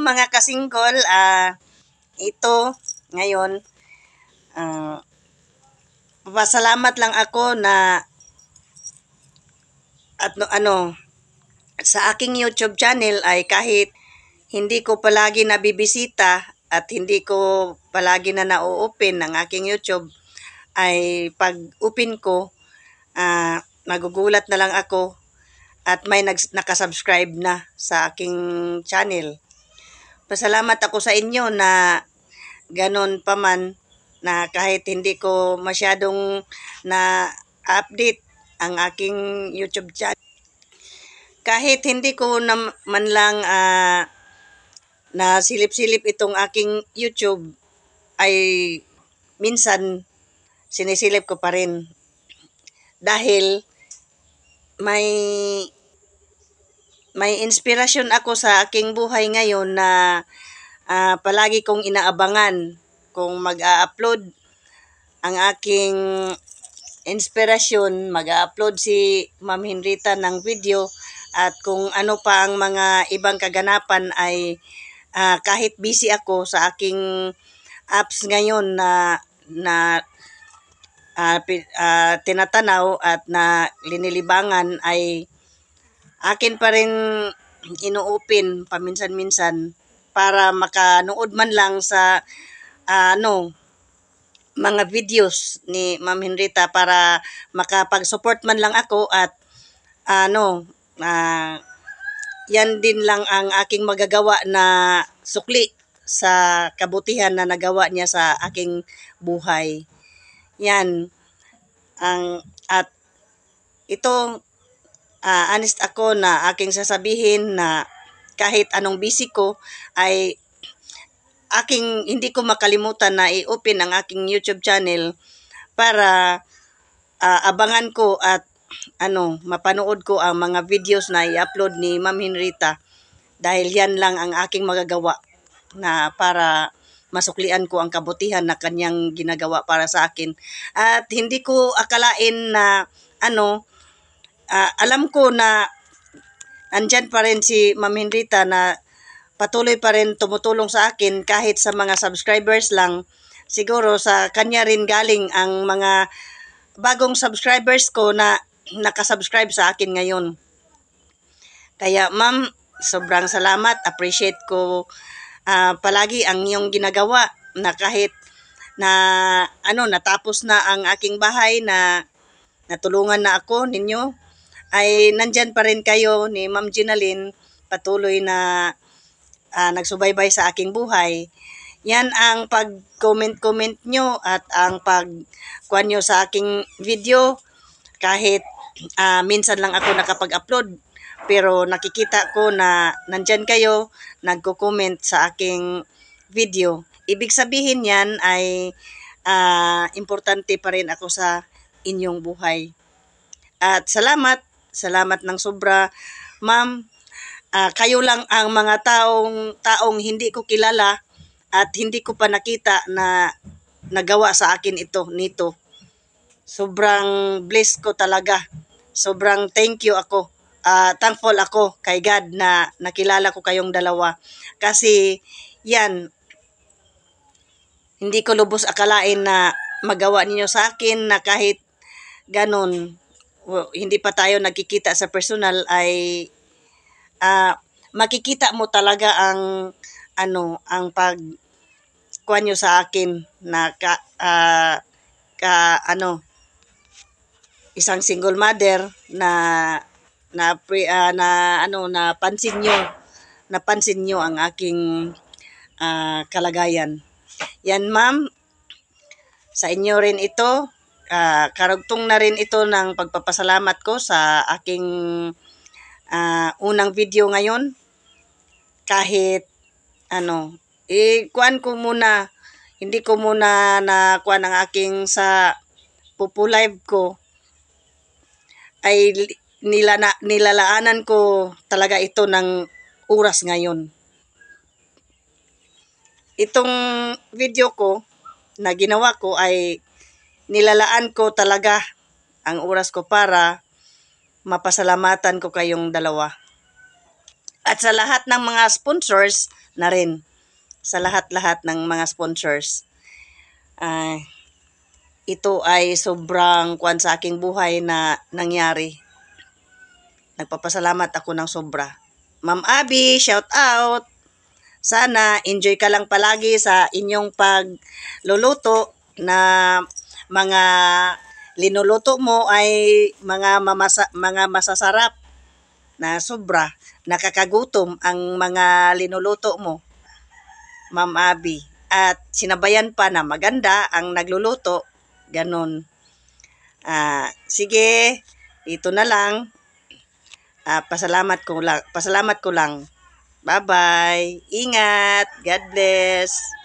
mga kasingkol, uh, ito ngayon, uh, pasalamat lang ako na at no, ano, sa aking YouTube channel ay kahit hindi ko palagi nabibisita at hindi ko palagi na na-open ng aking YouTube ay pag open ko uh, magugulat na lang ako at may nag, nakasubscribe na sa aking channel. Pasalamat ako sa inyo na ganun pa man na kahit hindi ko masyadong na-update ang aking YouTube channel. Kahit hindi ko na man lang uh, ah, na silip-silip itong aking YouTube ay minsan sinisilip ko pa rin. Dahil may may inspirasyon ako sa aking buhay ngayon na uh, palagi kong inaabangan kung mag-a-upload ang aking inspirasyon, mag-a-upload si Ma'am Henrita ng video at kung ano pa ang mga ibang kaganapan ay uh, kahit busy ako sa aking apps ngayon na na uh, uh, tinatanaw at na linilibangan ay akin pa rin ino paminsan-minsan para makanood man lang sa uh, ano mga videos ni Ma'am Henrita para makapag-support man lang ako at ah, ano uh, yan din lang ang aking magagawa na sukli sa kabutihan na nagawa niya sa aking buhay. Yan ang at ito uh, honest ako na aking sasabihin na kahit anong busy ko ay aking hindi ko makalimutan na i-open ang aking YouTube channel para uh, abangan ko at ano mapanood ko ang mga videos na i-upload ni Ma'am Henrita dahil yan lang ang aking magagawa na para masuklian ko ang kabutihan na kanyang ginagawa para sa akin at hindi ko akalain na ano uh, alam ko na andyan pa rin si Ma'am Henrita na patuloy pa rin tumutulong sa akin kahit sa mga subscribers lang. Siguro sa kanya rin galing ang mga bagong subscribers ko na nakasubscribe sa akin ngayon. Kaya ma'am, sobrang salamat. Appreciate ko uh, palagi ang iyong ginagawa na kahit na ano natapos na ang aking bahay na natulungan na ako ninyo ay nandyan pa rin kayo ni Ma'am Ginaline, patuloy na uh, nagsubaybay sa aking buhay. Yan ang pag-comment-comment nyo at ang pag-kuan nyo sa aking video. Kahit uh, minsan lang ako nakapag-upload, pero nakikita ko na nandyan kayo nagko-comment sa aking video. Ibig sabihin yan ay uh, importante pa rin ako sa inyong buhay. At salamat Salamat ng sobra. Ma'am, uh, kayo lang ang mga taong, taong hindi ko kilala at hindi ko pa nakita na nagawa sa akin ito, nito. Sobrang blessed ko talaga. Sobrang thank you ako. Uh, thankful ako kay God na nakilala ko kayong dalawa. Kasi yan, hindi ko lubos akalain na magawa ninyo sa akin na kahit ganun well, hindi pa tayo nagkikita sa personal ay uh, makikita mo talaga ang ano ang pag kuan sa akin na ka, uh, ka ano isang single mother na na pre, uh, na ano na pansin niyo napansin niyo ang aking uh, kalagayan. Yan ma'am, sa inyo rin ito uh, karugtong na rin ito ng pagpapasalamat ko sa aking uh, unang video ngayon. Kahit ano, eh, ko muna, hindi ko muna na kuan ang aking sa pupu live ko ay nila nilalaanan ko talaga ito ng oras ngayon. Itong video ko na ginawa ko ay nilalaan ko talaga ang oras ko para mapasalamatan ko kayong dalawa. At sa lahat ng mga sponsors na rin. Sa lahat-lahat ng mga sponsors. Uh, ito ay sobrang kwan sa aking buhay na nangyari. Nagpapasalamat ako ng sobra. Ma'am Abby, shout out! Sana enjoy ka lang palagi sa inyong pagluluto na mga linuluto mo ay mga mamasa, mga masasarap na sobra, nakakagutom ang mga linuluto mo, Ma'am Abby. At sinabayan pa na maganda ang nagluluto, ganon Ah, sige, ito na lang. Ah, pasalamat ko lang. Pasalamat ko lang. Bye-bye. Ingat. God bless.